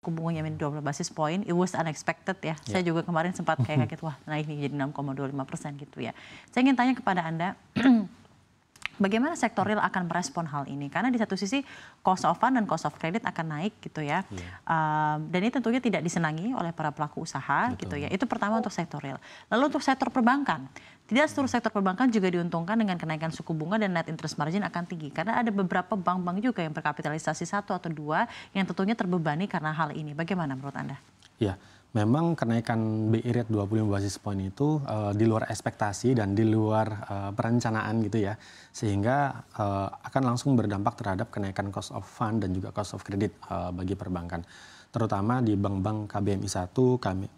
suku bunganya dua 20 basis point, it was unexpected ya. Yeah. Saya juga kemarin sempat kayak kaget, wah naik nih jadi 6,25 persen gitu ya. Saya ingin tanya kepada Anda, Bagaimana sektor real akan merespon hal ini? Karena di satu sisi cost of fund dan cost of credit akan naik gitu ya. Yeah. Iya. Um, dan ini tentunya tidak disenangi oleh para pelaku usaha Betul. gitu ya. Itu pertama untuk sektor real. Lalu untuk sektor perbankan. Tidak seluruh sektor perbankan juga diuntungkan dengan kenaikan suku bunga dan net interest margin akan tinggi. Karena ada beberapa bank-bank juga yang berkapitalisasi satu atau dua yang tentunya terbebani karena hal ini. Bagaimana menurut Anda? Ya, memang kenaikan BI rate 25 basis point itu uh, di luar ekspektasi dan di luar uh, perencanaan gitu ya. Sehingga uh, akan langsung berdampak terhadap kenaikan cost of fund dan juga cost of credit uh, bagi perbankan terutama di bank-bank KBMI 1,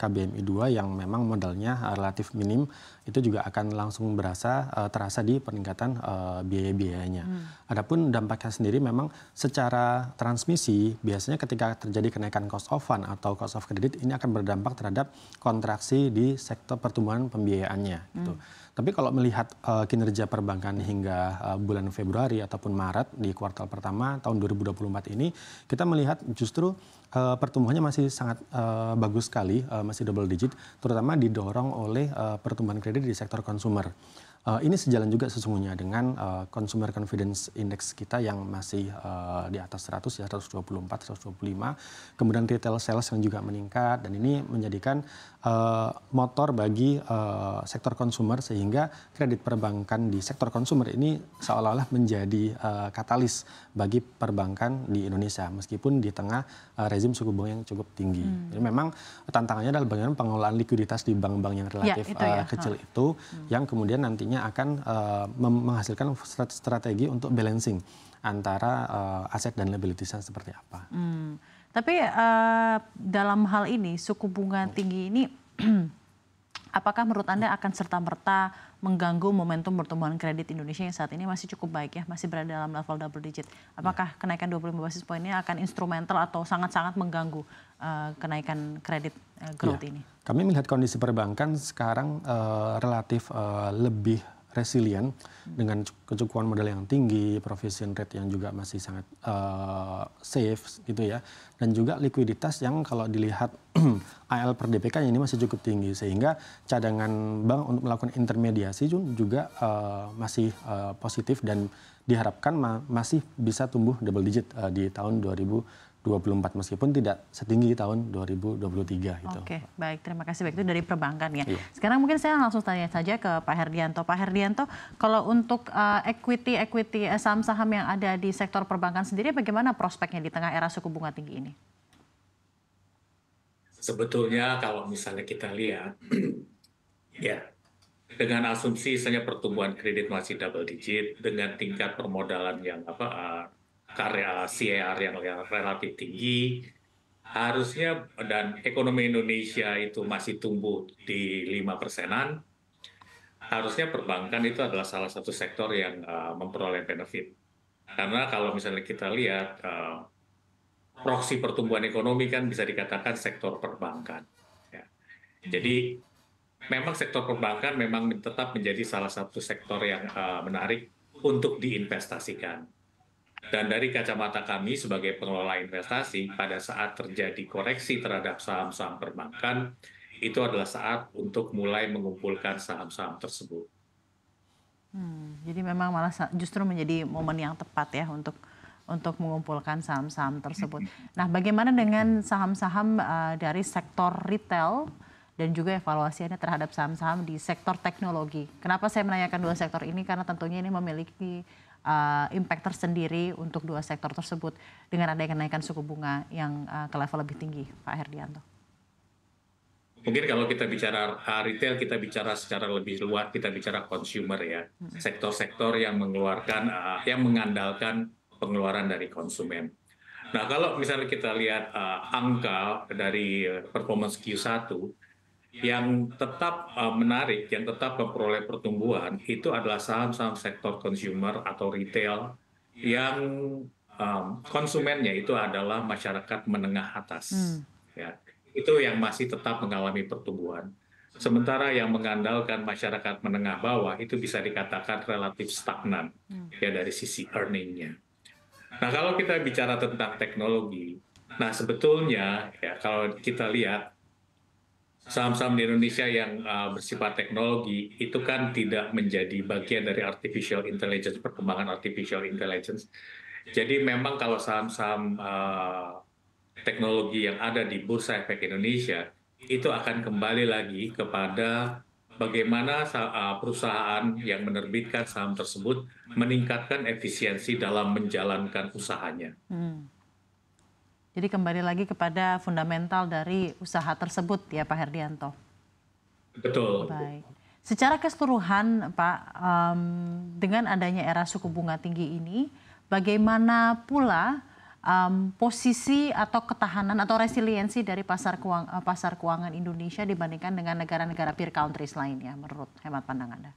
KBMI 2 yang memang modalnya eh, relatif minim itu juga akan langsung berasa eh, terasa di peningkatan eh, biaya-biayanya. Hmm. Adapun dampaknya sendiri memang secara transmisi biasanya ketika terjadi kenaikan cost of fund atau cost of credit ini akan berdampak terhadap kontraksi di sektor pertumbuhan pembiayaannya gitu. Hmm. Tapi kalau melihat uh, kinerja perbankan hingga uh, bulan Februari ataupun Maret di kuartal pertama tahun 2024 ini, kita melihat justru uh, pertumbuhannya masih sangat uh, bagus sekali, uh, masih double digit, terutama didorong oleh uh, pertumbuhan kredit di sektor konsumer. Uh, ini sejalan juga sesungguhnya dengan uh, consumer confidence index kita yang masih uh, di atas 100 ya 124 125. Kemudian retail sales yang juga meningkat dan ini menjadikan uh, motor bagi uh, sektor konsumer sehingga kredit perbankan di sektor konsumer ini seolah-olah menjadi uh, katalis bagi perbankan di Indonesia meskipun di tengah uh, rezim suku bunga yang cukup tinggi. Hmm. Jadi memang tantangannya adalah bagaimana pengelolaan likuiditas di bank-bank yang ya, relatif ya, itu ya. uh, kecil hmm. itu hmm. yang kemudian nantinya nantinya akan uh, menghasilkan strategi untuk balancing antara uh, aset dan liabilitiesnya seperti apa. Hmm. Tapi uh, dalam hal ini suku bunga tinggi ini Apakah menurut Anda akan serta-merta mengganggu momentum pertumbuhan kredit Indonesia yang saat ini masih cukup baik ya, masih berada dalam level double digit. Apakah ya. kenaikan 25 basis point ini akan instrumental atau sangat-sangat mengganggu uh, kenaikan kredit uh, growth ya. ini? Kami melihat kondisi perbankan sekarang uh, relatif uh, lebih resilient dengan kecukupan modal yang tinggi, provision rate yang juga masih sangat uh, safe gitu ya, dan juga likuiditas yang kalau dilihat AL per DPK ini masih cukup tinggi sehingga cadangan bank untuk melakukan intermediasi juga uh, masih uh, positif dan diharapkan ma masih bisa tumbuh double digit uh, di tahun 2000 2024 meskipun tidak setinggi tahun 2023 gitu. Oke, baik terima kasih baik itu dari perbankan ya. Iya. Sekarang mungkin saya langsung tanya saja ke Pak Herdianto. Pak Herdianto, kalau untuk uh, equity equity eh, saham-saham yang ada di sektor perbankan sendiri bagaimana prospeknya di tengah era suku bunga tinggi ini? Sebetulnya kalau misalnya kita lihat ya dengan asumsi misalnya pertumbuhan kredit masih double digit dengan tingkat permodalan yang apa uh, karya CAR yang relatif tinggi, harusnya dan ekonomi Indonesia itu masih tumbuh di lima persenan, harusnya perbankan itu adalah salah satu sektor yang uh, memperoleh benefit. Karena kalau misalnya kita lihat uh, eh, proksi pertumbuhan ekonomi kan bisa dikatakan sektor perbankan. Ya. Jadi memang sektor perbankan memang tetap menjadi salah satu sektor yang uh, menarik untuk diinvestasikan. Dan dari kacamata kami sebagai pengelola investasi, pada saat terjadi koreksi terhadap saham-saham perbankan, itu adalah saat untuk mulai mengumpulkan saham-saham tersebut. Hmm, jadi memang malah justru menjadi momen yang tepat ya untuk untuk mengumpulkan saham-saham tersebut. Nah, bagaimana dengan saham-saham uh, dari sektor retail dan juga evaluasinya terhadap saham-saham di sektor teknologi? Kenapa saya menanyakan dua sektor ini? Karena tentunya ini memiliki uh, impact tersendiri untuk dua sektor tersebut dengan adanya kenaikan suku bunga yang uh, ke level lebih tinggi, Pak Herdianto? Mungkin kalau kita bicara eh, retail, kita bicara secara lebih luas, kita bicara consumer ya, sektor-sektor yang mengeluarkan, uh, yang mengandalkan pengeluaran dari konsumen. Nah kalau misalnya kita lihat uh, angka dari performance Q1, yang tetap eh, menarik yang tetap memperoleh pertumbuhan itu adalah saham saham sektor consumer atau retail yang eh, konsumennya itu adalah masyarakat menengah atas hmm. ya itu yang masih tetap mengalami pertumbuhan sementara yang mengandalkan masyarakat menengah bawah itu bisa dikatakan relatif stagnan hmm. ya dari sisi earningnya nah kalau kita bicara tentang teknologi nah sebetulnya ya kalau kita lihat saham saham di Indonesia yang uh, bersifat teknologi itu kan tidak menjadi bagian dari artificial intelligence perkembangan artificial intelligence. Jadi memang kalau saham-saham uh, teknologi yang ada di bursa efek Indonesia itu akan kembali lagi kepada bagaimana uh, perusahaan yang menerbitkan saham tersebut meningkatkan efisiensi dalam menjalankan usahanya. Hmm. Jadi kembali lagi kepada fundamental dari usaha tersebut ya Pak Herdianto. Betul. Baik. Secara keseluruhan Pak, um, dengan adanya era suku bunga tinggi ini, bagaimana pula um, posisi atau ketahanan atau resiliensi dari pasar, keuang, eh, pasar keuangan Indonesia dibandingkan dengan negara-negara peer countries lainnya menurut hemat pandang Anda?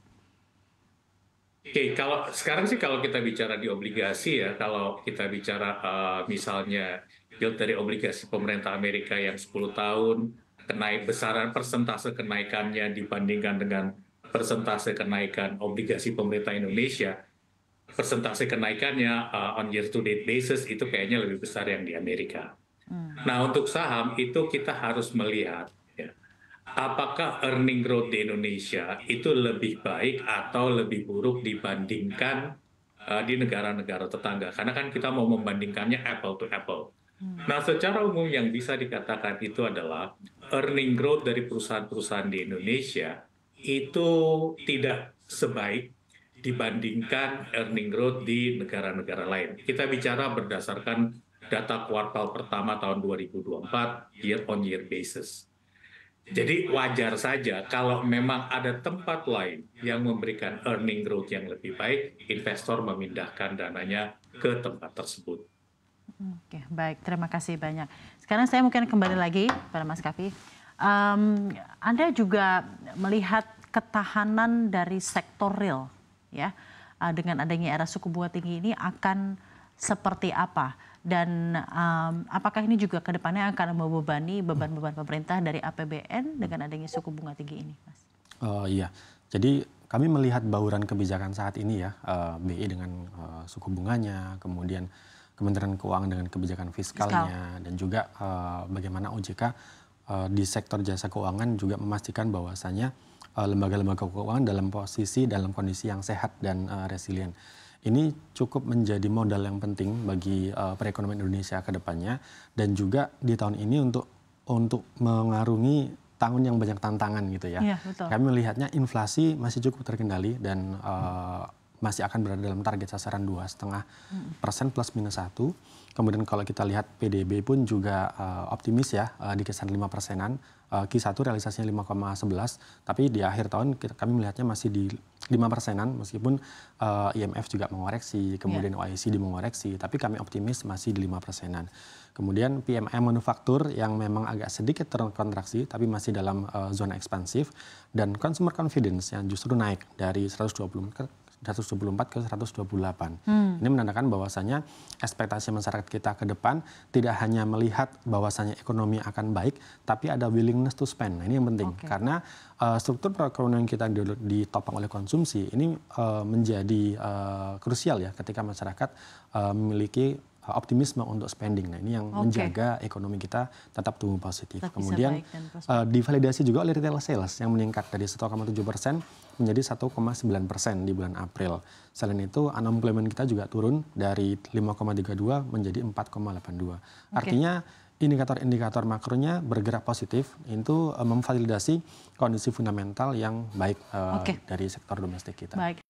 Oke, okay, kalau sekarang sih kalau kita bicara di obligasi ya, kalau kita bicara uh, misalnya yield dari obligasi pemerintah Amerika yang 10 tahun, kenaik besaran persentase kenaikannya dibandingkan dengan persentase kenaikan obligasi pemerintah Indonesia, persentase kenaikannya uh, on year to date basis itu kayaknya lebih besar yang di Amerika. Hmm. Nah, untuk saham itu kita harus melihat ya, apakah earning growth di Indonesia itu lebih baik atau lebih buruk dibandingkan uh, di negara-negara tetangga. Karena kan kita mau membandingkannya apple to apple. Hmm. Nah, secara umum yang bisa dikatakan itu adalah earning growth dari perusahaan-perusahaan di Indonesia itu tidak sebaik dibandingkan earning growth di negara-negara lain. Kita bicara berdasarkan data kuartal pertama tahun 2024 year on year basis. Jadi wajar saja kalau memang ada tempat lain yang memberikan earning growth yang lebih baik, investor memindahkan dananya ke tempat tersebut. Oke, baik. Terima kasih banyak. Sekarang saya mungkin kembali lagi pada Mas Kavi. Um, Anda juga melihat ketahanan dari sektor real, ya, uh, dengan adanya era suku bunga tinggi ini akan seperti apa? Dan um, apakah ini juga kedepannya akan membebani beban-beban pemerintah dari APBN dengan adanya suku bunga tinggi ini, Mas? uh, iya, jadi kami melihat bauran kebijakan saat ini ya, uh, eh, BI dengan eh, suku bunganya, kemudian Kementerian Keuangan dengan kebijakan fiskalnya Fiskal. dan juga uh, bagaimana OJK uh, eh, di sektor jasa keuangan juga memastikan bahwasannya eh, lembaga-lembaga uh, keuangan dalam posisi dalam kondisi yang sehat dan uh, resilient. Ini cukup menjadi modal yang penting bagi uh, perekonomian Indonesia ke depannya dan juga di tahun ini untuk untuk mengarungi tahun yang banyak tantangan gitu ya. ya betul. Kami melihatnya inflasi masih cukup terkendali dan uh, masih akan berada dalam target sasaran dua setengah persen plus minus satu. Kemudian kalau kita lihat PDB pun juga uh, optimis ya uh, di kisaran lima persenan. Eh, Q1 realisasinya 5,11, tapi di akhir tahun kita, kami melihatnya masih di lima persenan meskipun uh, IMF juga mengoreksi, iya. kemudian yeah. OECD mengoreksi, tapi kami optimis masih di lima persenan. Kemudian pmm manufaktur yang memang agak sedikit terkontraksi tapi masih dalam uh, zona ekspansif dan consumer confidence yang justru naik dari 120 124 ke 128. Hmm. Ini menandakan bahwasannya ekspektasi masyarakat kita ke depan tidak hanya melihat bahwasannya ekonomi akan baik, tapi ada willingness to spend. Nah, ini yang penting okay. karena uh, struktur perekonomian kita ditopang oleh konsumsi ini uh, menjadi uh, krusial ya ketika masyarakat uh, memiliki optimisme untuk spending. Nah, ini yang okay. menjaga ekonomi kita tetap tumbuh positif. Tetap Kemudian Uh, divalidasi juga oleh retail sales yang meningkat dari 1,7 persen menjadi 1,9 persen di bulan April. Selain itu, unemployment kita juga turun dari 5,32 menjadi 4,82. Okay. Artinya indikator-indikator makronya bergerak positif itu eh, memvalidasi kondisi fundamental yang baik eh, okay. dari sektor domestik kita. Baik.